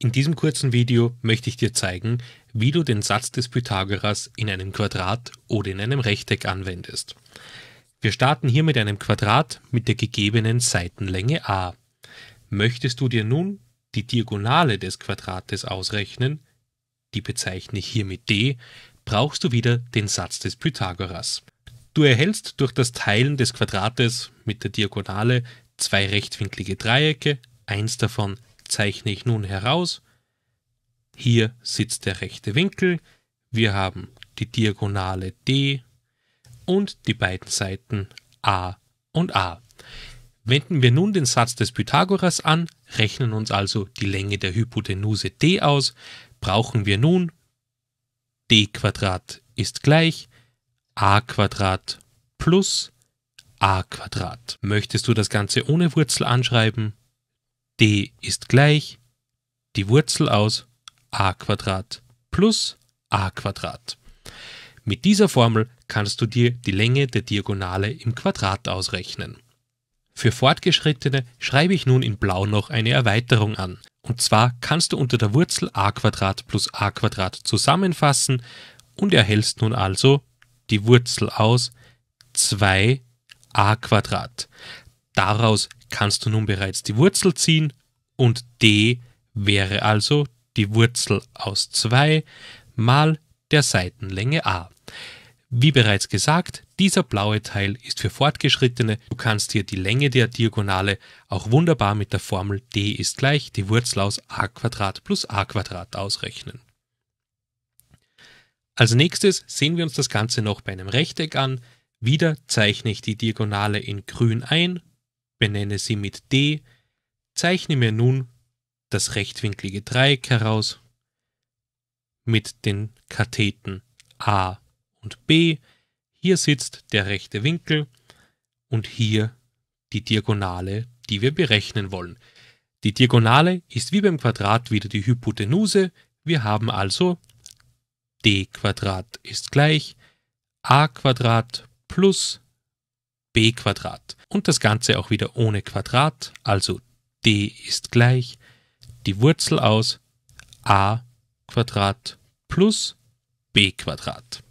In diesem kurzen Video möchte ich dir zeigen, wie du den Satz des Pythagoras in einem Quadrat oder in einem Rechteck anwendest. Wir starten hier mit einem Quadrat mit der gegebenen Seitenlänge a. Möchtest du dir nun die Diagonale des Quadrates ausrechnen, die bezeichne ich hier mit d, brauchst du wieder den Satz des Pythagoras. Du erhältst durch das Teilen des Quadrates mit der Diagonale zwei rechtwinklige Dreiecke, eins davon zeichne ich nun heraus. Hier sitzt der rechte Winkel, wir haben die Diagonale D und die beiden Seiten A und A. Wenden wir nun den Satz des Pythagoras an, rechnen uns also die Länge der Hypotenuse d aus, brauchen wir nun d ist gleich a plus a. Möchtest du das Ganze ohne Wurzel anschreiben, d ist gleich die Wurzel aus a plus a. Mit dieser Formel kannst du dir die Länge der Diagonale im Quadrat ausrechnen. Für Fortgeschrittene schreibe ich nun in Blau noch eine Erweiterung an. Und zwar kannst du unter der Wurzel a plus a zusammenfassen und erhältst nun also die Wurzel aus 2a. Daraus kannst du nun bereits die Wurzel ziehen und d wäre also die Wurzel aus 2 mal der Seitenlänge a. Wie bereits gesagt, dieser blaue Teil ist für Fortgeschrittene. Du kannst hier die Länge der Diagonale auch wunderbar mit der Formel d ist gleich die Wurzel aus a plus a ausrechnen. Als nächstes sehen wir uns das Ganze noch bei einem Rechteck an. Wieder zeichne ich die Diagonale in grün ein benenne sie mit D, zeichne mir nun das rechtwinklige Dreieck heraus mit den Katheten A und B. Hier sitzt der rechte Winkel und hier die Diagonale, die wir berechnen wollen. Die Diagonale ist wie beim Quadrat wieder die Hypotenuse. Wir haben also d Quadrat ist gleich a Quadrat plus b Quadrat. Und das Ganze auch wieder ohne Quadrat, also d ist gleich die Wurzel aus a Quadrat plus b Quadrat.